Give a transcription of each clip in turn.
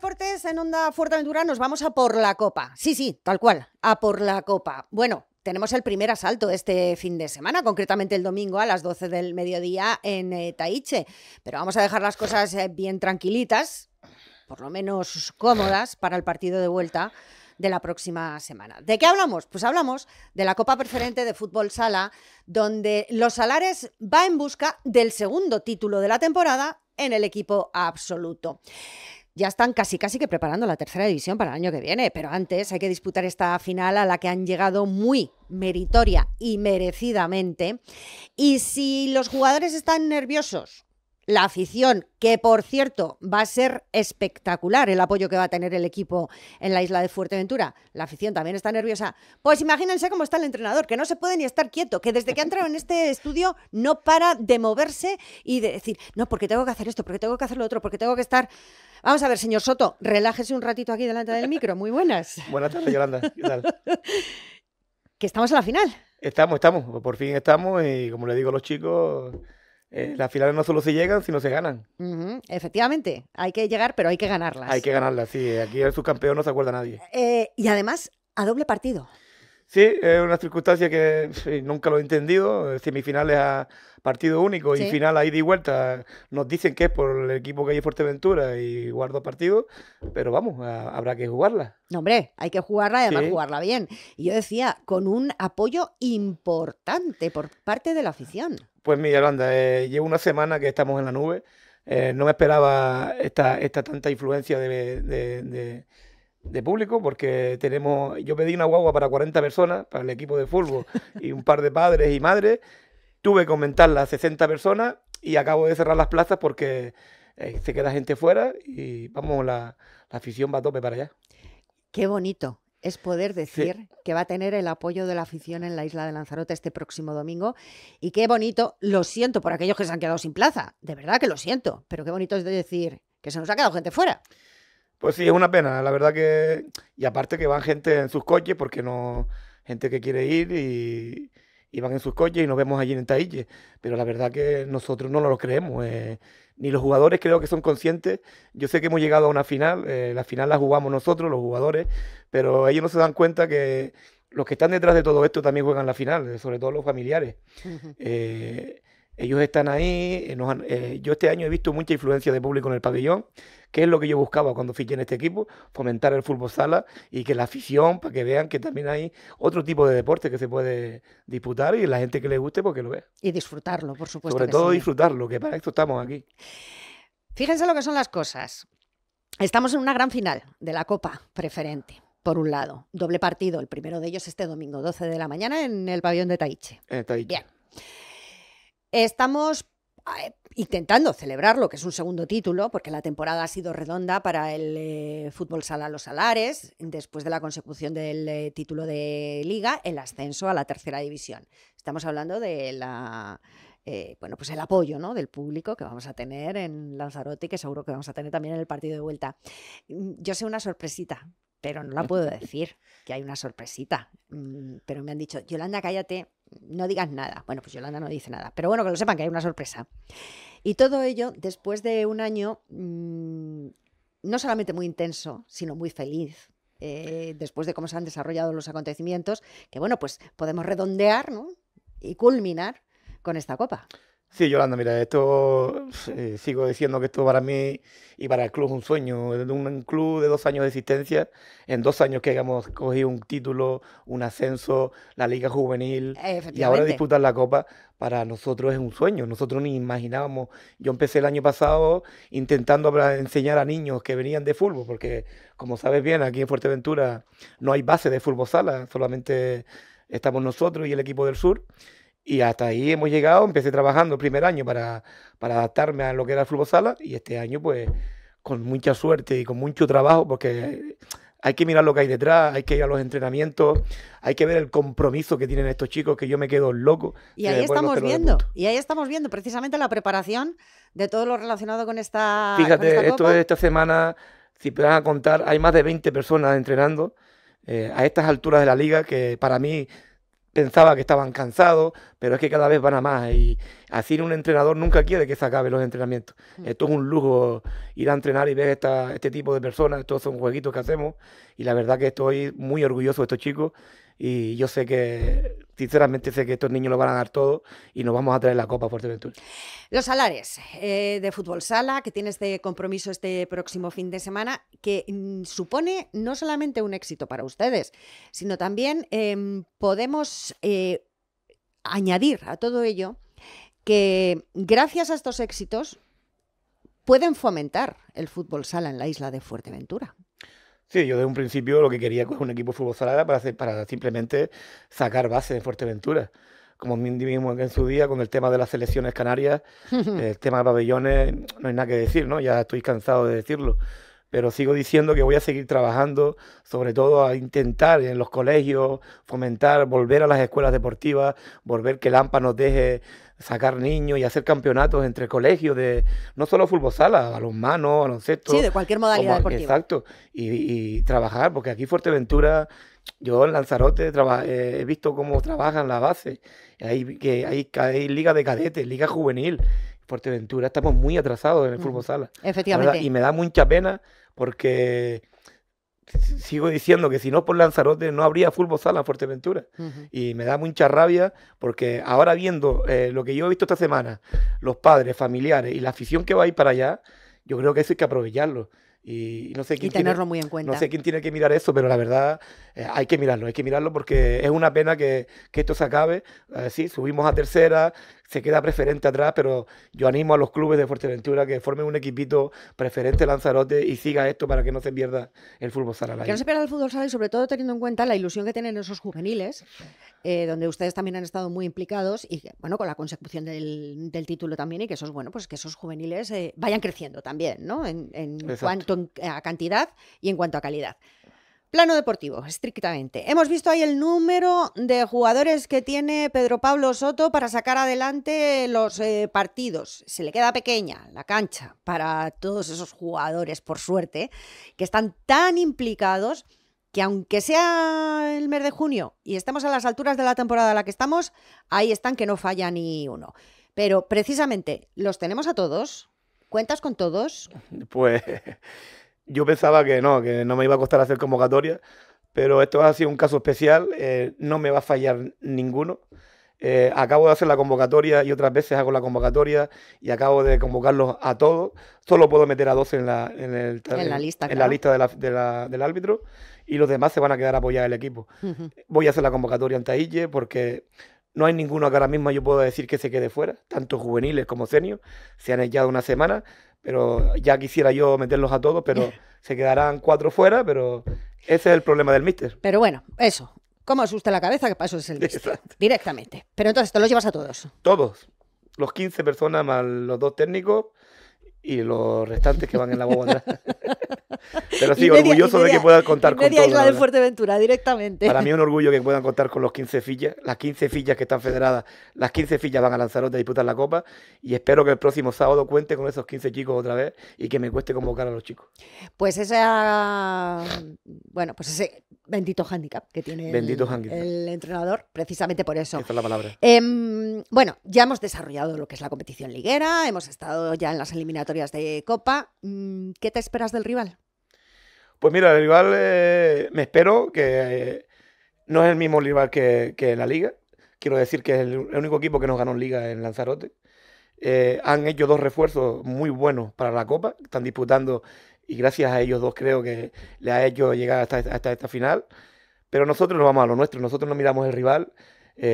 deportes en Onda Fuerteventura nos vamos a por la copa. Sí, sí, tal cual, a por la copa. Bueno, tenemos el primer asalto este fin de semana, concretamente el domingo a las 12 del mediodía en eh, Taiche. Pero vamos a dejar las cosas eh, bien tranquilitas, por lo menos cómodas, para el partido de vuelta de la próxima semana. ¿De qué hablamos? Pues hablamos de la Copa Preferente de Fútbol Sala, donde los Salares va en busca del segundo título de la temporada en el equipo absoluto ya están casi casi que preparando la tercera división para el año que viene, pero antes hay que disputar esta final a la que han llegado muy meritoria y merecidamente. Y si los jugadores están nerviosos, la afición, que por cierto va a ser espectacular el apoyo que va a tener el equipo en la isla de Fuerteventura. La afición también está nerviosa. Pues imagínense cómo está el entrenador, que no se puede ni estar quieto, que desde que ha entrado en este estudio no para de moverse y de decir, no, porque tengo que hacer esto, porque tengo que hacer lo otro, porque tengo que estar... Vamos a ver, señor Soto, relájese un ratito aquí delante del micro. Muy buenas. Buenas tardes, Yolanda. ¿Qué tal? que estamos en la final. Estamos, estamos. Por fin estamos y como le digo a los chicos eh, las finales no solo se llegan, sino se ganan. Efectivamente, hay que llegar, pero hay que ganarlas. Hay que ganarlas, sí. Aquí el subcampeón no se acuerda nadie. Eh, y además, a doble partido. Sí, es una circunstancia que nunca lo he entendido. Semifinales a partido único y final a ida y vuelta. Nos dicen que es por el equipo que hay en Fuerteventura y guardo partido, pero vamos, habrá que jugarla. No, hombre, hay que jugarla y además jugarla bien. Y yo decía, con un apoyo importante por parte de la afición. Pues mira, Yolanda, eh, llevo una semana que estamos en la nube. Eh, no me esperaba esta, esta tanta influencia de de público, porque tenemos, yo pedí una guagua para 40 personas, para el equipo de fútbol, y un par de padres y madres. Tuve que aumentar las 60 personas y acabo de cerrar las plazas porque eh, se queda gente fuera y vamos, la, afición va a tope para allá. Qué bonito es poder decir que va a tener el apoyo de la afición en la isla de Lanzarote este próximo domingo. Y qué bonito, lo siento por aquellos que se han quedado sin plaza, de verdad que lo siento, pero qué bonito es decir que se nos ha quedado gente fuera. Pues sí, es una pena, la verdad que... Y aparte que van gente en sus coches, porque no... Gente que quiere ir y, van en sus coches y nos vemos allí en Taille. Pero la verdad que nosotros no lo creemos. Eh, ni los jugadores creo que son conscientes. Yo sé que hemos llegado a una final, eh, la final la jugamos nosotros, los jugadores, pero ellos no se dan cuenta que los que están detrás de todo esto también juegan la final, eh, sobre todo los familiares. Eh, ellos están ahí. Eh, eh, yo este año he visto mucha influencia de público en el pabellón, que es lo que yo buscaba cuando fiché en este equipo, fomentar el fútbol sala y que la afición, para que vean que también hay otro tipo de deporte que se puede disputar y la gente que le guste, porque pues lo ve. Y disfrutarlo, por supuesto. Sobre todo disfrutarlo, que para esto estamos aquí. Fíjense lo que son las cosas. Estamos en una gran final de la Copa Preferente por un lado. Doble partido, el primero de ellos este domingo, 12 de la mañana, en el pabellón de Taiche. En Taiche. Bien. Estamos eh, intentando celebrar lo que es un segundo título, porque la temporada ha sido redonda para el eh, fútbol sala Los Salares, después de la consecución del eh, título de liga, el ascenso a la tercera división. Estamos hablando de la... bueno, pues el apoyo del público que vamos a tener en Lanzarote y que seguro que vamos a tener también en el partido de vuelta. Mm, yo sé una sorpresita pero no la puedo decir, que hay una sorpresita. Mm, pero me han dicho, Yolanda, cállate, no digas nada. Bueno, pues Yolanda no dice nada, pero bueno, que lo sepan que hay una sorpresa. Y todo ello después de un año mm, no solamente muy intenso, sino muy feliz. Eh, después de cómo se han desarrollado los acontecimientos, que bueno, pues podemos redondear y culminar con esta copa. Sí, Yolanda, mira, esto eh, sigo diciendo que esto para mí y para el club es un sueño. Un club de dos años de existencia, en dos años que hayamos cogido un título, un ascenso, la Liga Juvenil y ahora disputar la Copa, para nosotros es un sueño. Nosotros ni imaginábamos. Yo empecé el año pasado intentando enseñar a niños que venían de fútbol, porque como sabes bien, aquí en Fuerteventura no hay base de fútbol sala, solamente estamos nosotros y el equipo del sur. Y hasta ahí hemos llegado. Empecé trabajando el primer año para, adaptarme a lo que era el fútbol sala y este año pues con mucha suerte y con mucho trabajo porque hay que mirar lo que hay detrás, hay que ir a los entrenamientos, hay que ver el compromiso que tienen estos chicos, que yo me quedo loco. Y ahí estamos viendo, y ahí estamos viendo precisamente la preparación de todo lo relacionado con esta. Fíjate, esto es esta semana, si te a contar, hay más de 20 personas entrenando eh, a estas alturas de la liga, que para mí pensaba que estaban cansados, pero es que cada vez van a más y así un entrenador nunca quiere que se acaben los entrenamientos. Mm. Esto es un lujo ir a entrenar y ver esta, este tipo de personas, estos son jueguitos que hacemos y la verdad que estoy muy orgulloso de estos chicos y yo sé que, sinceramente, sé que estos niños lo van a dar todo y nos vamos a traer la Copa Fuerteventura. Los salares eh, de fútbol sala, que tiene este compromiso este próximo fin de semana, que mm, supone no solamente un éxito para ustedes, sino también em, podemos eh, añadir a todo ello que gracias a estos éxitos pueden fomentar el fútbol sala en la isla de Fuerteventura. Sí, yo desde un principio lo que quería es un equipo de fútbol salada para, hacer, para simplemente sacar bases en Fuerteventura. Como mismo en su día, con el tema de las selecciones canarias, el tema de pabellones, no hay nada que decir, ¿no? Ya estoy cansado de decirlo. Pero sigo diciendo que voy a seguir trabajando, sobre todo a intentar en los colegios fomentar, volver a las escuelas deportivas, volver que el AMPA nos deje sacar niños y hacer campeonatos entre colegios de no solo fútbol sala, balonmano, baloncesto. Sí, de cualquier modalidad deportiva. Exacto. Y, trabajar, porque aquí Fuerteventura, yo en Lanzarote eh, he visto cómo trabajan la base. Hay, que hay, liga de cadetes, liga juvenil. Fuerteventura estamos muy atrasados en el fútbol sala. Efectivamente. Y me da mucha pena porque sigo diciendo que si no por Lanzarote no habría fútbol sala en Fuerteventura. Y me da mucha rabia porque ahora viendo eh, lo que yo he visto esta semana, los padres, familiares y la afición que va a ir para allá, yo creo que eso hay que aprovecharlo. Y, no sé quién tenerlo tiene, muy en cuenta. No sé quién tiene que mirar eso, pero la verdad eh, hay que mirarlo, hay que mirarlo porque es una pena que, esto se acabe. Eh, subimos a tercera, se queda preferente atrás, pero yo animo a los clubes de Fuerteventura que formen un equipito preferente Lanzarote y siga esto para que no se pierda el fútbol sala. Que no se pierda el fútbol sala y sobre todo teniendo en cuenta la ilusión que tienen esos juveniles, eh, donde ustedes también han estado muy implicados y bueno, con la consecución del, del título también y que esos, bueno, pues que esos juveniles eh, vayan creciendo también, ¿no? En, en cuanto a cantidad y en cuanto a calidad. Plano deportivo, estrictamente. Hemos visto ahí el número de jugadores que tiene Pedro Pablo Soto para sacar adelante los eh, partidos. Se le queda pequeña la cancha para todos esos jugadores, por suerte, que están tan implicados que aunque sea el mes de junio y estemos a las alturas de la temporada en la que estamos, ahí están que no falla ni uno. Pero precisamente los tenemos a todos. ¿Cuentas con todos? Pues yo pensaba que no, que no me iba a costar hacer convocatoria, pero esto ha sido un caso especial, eh, no me va a fallar ninguno. Eh, acabo de hacer la convocatoria y otras veces hago la convocatoria y acabo de convocarlos a todos. Solo puedo meter a dos en la, lista, en la lista del árbitro y los demás se van a quedar a apoyar el equipo. Voy a hacer la convocatoria en Taille porque no hay ninguno que ahora mismo yo pueda decir que se quede fuera. Tanto juveniles como seniors se han echado una semana pero ya quisiera yo meterlos a todos, pero se quedarán cuatro fuera, pero ese es el problema del míster. Pero bueno, eso. ¿Cómo asusta la cabeza? Que para eso es el Directamente. Pero entonces te los llevas a todos. Todos. Los 15 personas más los dos técnicos y los restantes que van en la guagua Pero sí, orgulloso de que puedan contar con todo. Isla de Fuerteventura, directamente. Para mí es un orgullo que puedan contar con los 15 fillas, las 15 fillas que están federadas, las 15 fillas van a Lanzarote a disputar la Copa y espero que el próximo sábado cuente con esos 15 chicos otra vez y que me cueste convocar a los chicos. Pues esa, bueno, pues ese bendito handicap que tiene el, entrenador, precisamente por eso. es la palabra. Em, bueno, ya hemos desarrollado lo que es la competición liguera, hemos estado ya en las eliminatorias de Copa. Mm, ¿Qué te esperas del rival? Pues mira, el rival eh, me espero que eh, no es el mismo rival que, en la liga. Quiero decir que es el, único equipo que nos ganó en liga en Lanzarote. Eh, han hecho dos refuerzos muy buenos para la Copa, están disputando y gracias a ellos dos creo que le ha hecho llegar hasta, esta final. Pero nosotros no vamos a lo nuestro, nosotros no miramos el rival. sí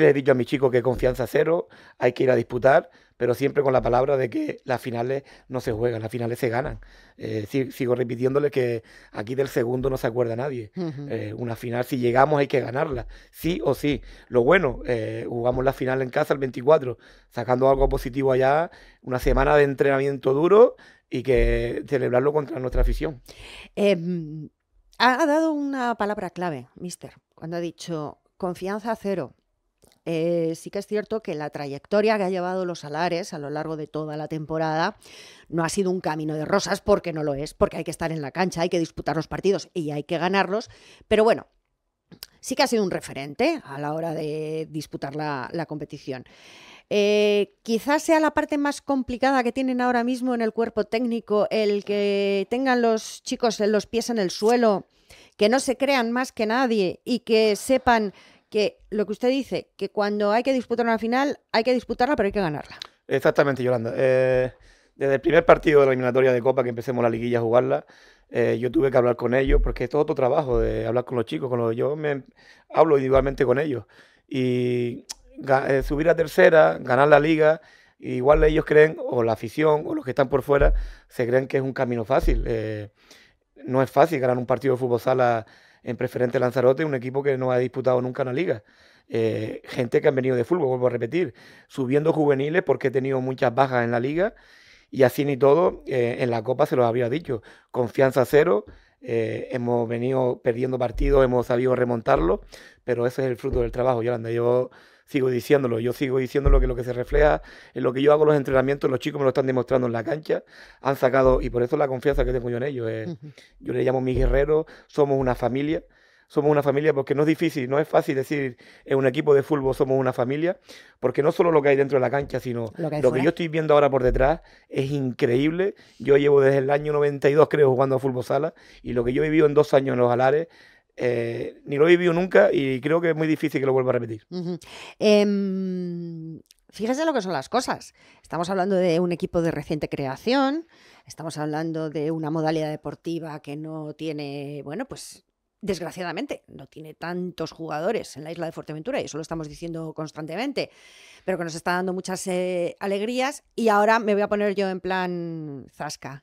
les he dicho a mis chicos que confianza cero, hay que ir a disputar pero siempre con la palabra de que las finales no se juegan, las finales se ganan. Eh, sigo repitiéndole que aquí del segundo no se acuerda nadie. Eh, una final, si llegamos, hay que ganarla, sí o sí. Lo bueno, eh, jugamos la final en casa el 24, sacando algo positivo allá, una semana de entrenamiento duro y que celebrarlo contra nuestra afición. Em, ha dado una palabra clave, mister, cuando ha dicho confianza cero. Eh, sí que es cierto que la trayectoria que ha llevado los salares a lo largo de toda la temporada no ha sido un camino de rosas porque no lo es, porque hay que estar en la cancha, hay que disputar los partidos y hay que ganarlos, pero bueno, sí que ha sido un referente a la hora de disputar la, competición. Eh, quizás sea la parte más complicada que tienen ahora mismo en el cuerpo técnico el que tengan los chicos los pies en el suelo, que no se crean más que nadie y que sepan que lo que usted dice, que cuando hay que disputar una final, hay que disputarla, pero hay que ganarla. Exactamente, Yolanda. Eh, desde el primer partido de la eliminatoria de Copa que empecemos la liguilla a jugarla, eh, yo tuve que hablar con ellos, porque es todo otro trabajo de hablar con los chicos, con los, yo me hablo individualmente con ellos. Y eh, subir a tercera, ganar la liga, igual ellos creen, o la afición, o los que están por fuera, se creen que es un camino fácil. no es fácil ganar un partido de fútbol sala en preferente Lanzarote, un equipo que no ha disputado nunca la liga. Eh, gente que han venido de fútbol, vuelvo a repetir, subiendo juveniles porque he tenido muchas bajas en la liga y así ni todo, eh, en la Copa se los había dicho, confianza cero, eh, hemos venido perdiendo partidos, hemos sabido remontarlo, pero ese es el fruto del trabajo, Yolanda. Yo sigo diciéndolo. Yo sigo diciéndolo que lo que se refleja en lo que yo hago los entrenamientos, los chicos me lo están demostrando en la cancha, han sacado, y por eso la confianza que tengo yo en ellos. yo le llamo mi guerrero, somos una familia somos una familia porque no es difícil, no es fácil decir en un equipo de fútbol somos una familia, porque no solo lo que hay dentro de la cancha, sino lo que, yo estoy viendo ahora por detrás es increíble. Yo llevo desde el año 92, creo, jugando a fútbol sala y lo que yo he vivido en dos años en los Alares eh, ni lo he vivido nunca y creo que es muy difícil que lo vuelva a repetir. Em, fíjese lo que son las cosas. Estamos hablando de un equipo de reciente creación, estamos hablando de una modalidad deportiva que no tiene, bueno, pues desgraciadamente no tiene tantos jugadores en la isla de Fuerteventura y eso lo estamos diciendo constantemente, pero que nos está dando muchas eh, alegrías y ahora me voy a poner yo en plan zasca,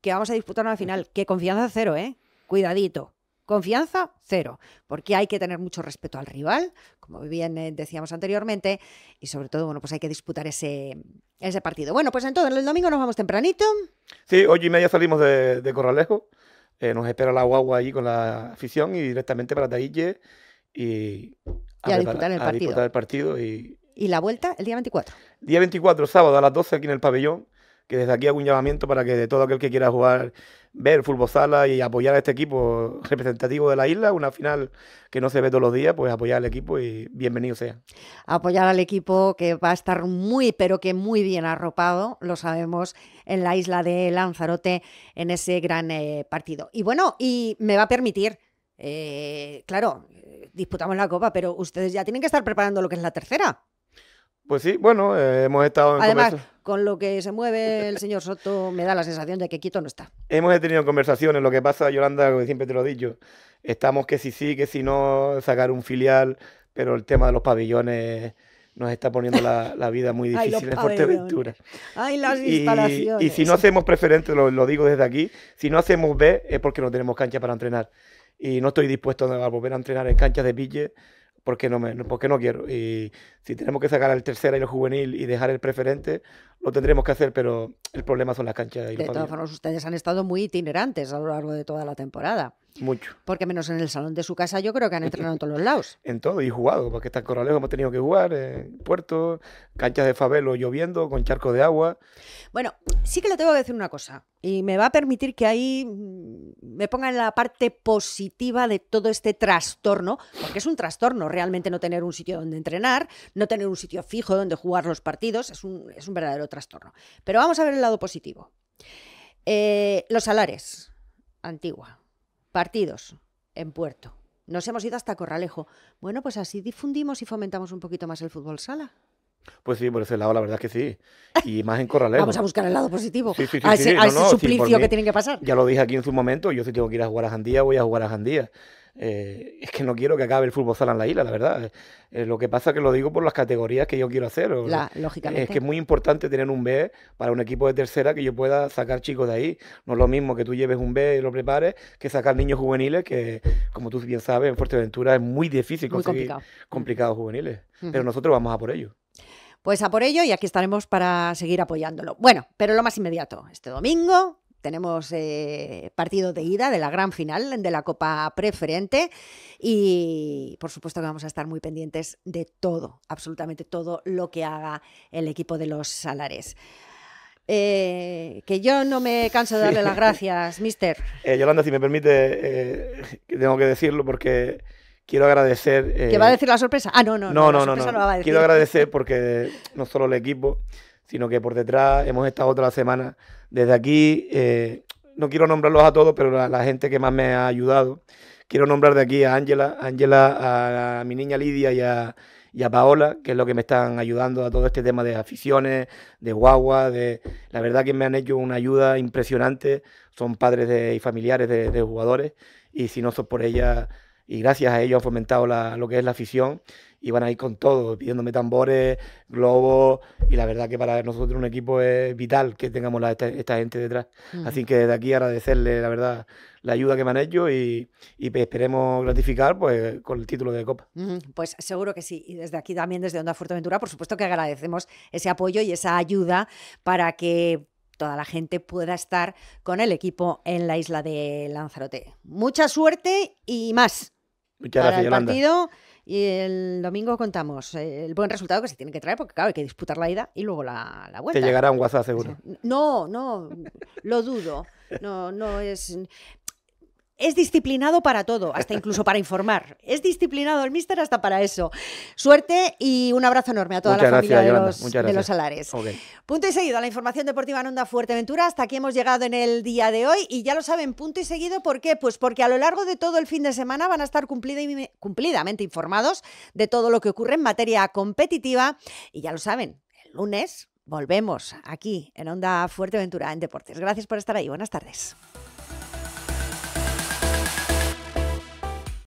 que vamos a disputar una final, que confianza cero, ¿eh? Cuidadito. Confianza, cero, porque hay que tener mucho respeto al rival, como bien eh, decíamos anteriormente, y sobre todo, bueno, pues hay que disputar ese, partido. Bueno, pues entonces el domingo nos vamos tempranito. Sí, hoy y media salimos de, Corralejo, eh, nos espera la guagua ahí con la afición y directamente para Taille y, a, disputar, el partido. y... ¿Y la vuelta el día 24? Día 24, sábado a las 12 aquí en el pabellón que desde aquí hago un llamamiento para que de todo aquel que quiera jugar, ver fútbol sala y apoyar a este equipo representativo de la isla, una final que no se ve todos los días, pues apoyar al equipo y bienvenido sea. Apoyar al equipo que va a estar muy, pero que muy bien arropado, lo sabemos, en la isla de Lanzarote, en ese gran eh, partido. Y bueno, y me va a permitir, eh, claro, disputamos la copa, pero ustedes ya tienen que estar preparando lo que es la tercera. Pues sí, bueno, eh, hemos estado en Además, con lo que se mueve el señor Soto, me da la sensación de que Quito no está. Hemos tenido conversaciones, lo que pasa, Yolanda, como siempre te lo he dicho, estamos que si sí, que si no, sacar un filial, pero el tema de los pabellones nos está poniendo la, vida muy difícil en Fuerteventura. Ay, las instalaciones. Y, si no hacemos preferente, lo, digo desde aquí, si no hacemos B es porque no tenemos cancha para entrenar. Y no estoy dispuesto a volver a entrenar en canchas de pille porque no, me, porque no quiero. Y si tenemos que sacar al tercera y el juvenil y dejar el preferente, lo tendremos que hacer, pero el problema son las canchas. Y de todas formas, ustedes han estado muy itinerantes a lo largo de toda la temporada. Mucho. Porque menos en el salón de su casa, yo creo que han entrenado en todos los lados. en todo, y jugado, porque están corrales hemos tenido que jugar, en eh, puertos, canchas de favelo lloviendo, con charco de agua. Bueno, sí que le tengo que decir una cosa, y me va a permitir que ahí mm, me ponga en la parte positiva de todo este trastorno, porque es un trastorno realmente no tener un sitio donde entrenar, no tener un sitio fijo donde jugar los partidos, es un, es un verdadero trastorno. Pero vamos a ver el lado positivo. Eh, los salares, antigua. Partidos, en puerto. Nos hemos ido hasta Corralejo. Bueno, pues así difundimos y fomentamos un poquito más el fútbol sala. Pues sí, por ese lado la verdad es que sí. Y más en Corralejo. Vamos a buscar el lado positivo a ese, suplicio que tienen que pasar. Ya lo dije aquí en su momento, yo si tengo que ir a jugar a Jandía, voy a jugar a Jandía. Eh, es que no quiero que acabe el fútbol sala en la isla, la verdad. Eh, lo que pasa es que lo digo por las categorías que yo quiero hacer. La, Es que es muy importante tener un B para un equipo de tercera que yo pueda sacar chicos de ahí. No es lo mismo que tú lleves un B y lo prepares que sacar niños juveniles, que como tú bien sabes, en Fuerteventura es muy difícil conseguir complicado. complicados juveniles. Pero nosotros vamos a por ello. Pues a por ello y aquí estaremos para seguir apoyándolo. Bueno, pero lo más inmediato, este domingo tenemos eh, partido de ida de la gran final de la Copa Preferente y por supuesto que vamos a estar muy pendientes de todo, absolutamente todo lo que haga el equipo de los Salares. Eh, que yo no me canso de darle las gracias, mister. Eh, Yolanda, si me permite, tengo que decirlo porque quiero agradecer. Eh, ¿Que va a decir la sorpresa? Ah, no, no, no, no, no, no, Quiero agradecer porque no solo el equipo, sino que por detrás hemos estado otra semana. Desde aquí, eh, no quiero nombrarlos a todos, pero la, la, gente que más me ha ayudado. Quiero nombrar de aquí a Ángela, Ángela, a mi niña Lidia y a, Paola, que es lo que me están ayudando a todo este tema de aficiones, de guagua, de la verdad que me han hecho una ayuda impresionante. Son padres de, y familiares de, jugadores y si no son por ella y gracias a ellos han fomentado lo que es la afición y van a ir con todo, pidiéndome tambores, globos y la verdad que para nosotros un equipo es vital que tengamos esta, gente detrás. Así que desde aquí agradecerle la verdad la ayuda que me han hecho y, pues esperemos gratificar pues, con el título de Copa. Pues seguro que sí. Y desde aquí también, desde Onda Fuerteventura, por supuesto que agradecemos ese apoyo y esa ayuda para que toda la gente pueda estar con el equipo en la isla de Lanzarote. Mucha suerte y más. Muchas el partido. Y el domingo contamos eh, el buen resultado que se tiene que traer, porque claro, hay que disputar la ida y luego la, la vuelta. Te llegará un WhatsApp seguro. No, no, lo dudo. No, no es. Es disciplinado para todo, hasta incluso para informar. Es disciplinado el mister hasta para eso. Suerte y un abrazo enorme a toda la familia de, los, de Salares. Punto y seguido a la información deportiva en Onda Fuerteventura. Hasta aquí hemos llegado en el día de hoy y ya lo saben, punto y seguido, ¿por qué? Pues porque a lo largo de todo el fin de semana van a estar cumplidamente informados de todo lo que ocurre en materia competitiva y ya lo saben, el lunes volvemos aquí en Onda Fuerteventura en Deportes. Gracias por estar ahí. Buenas tardes.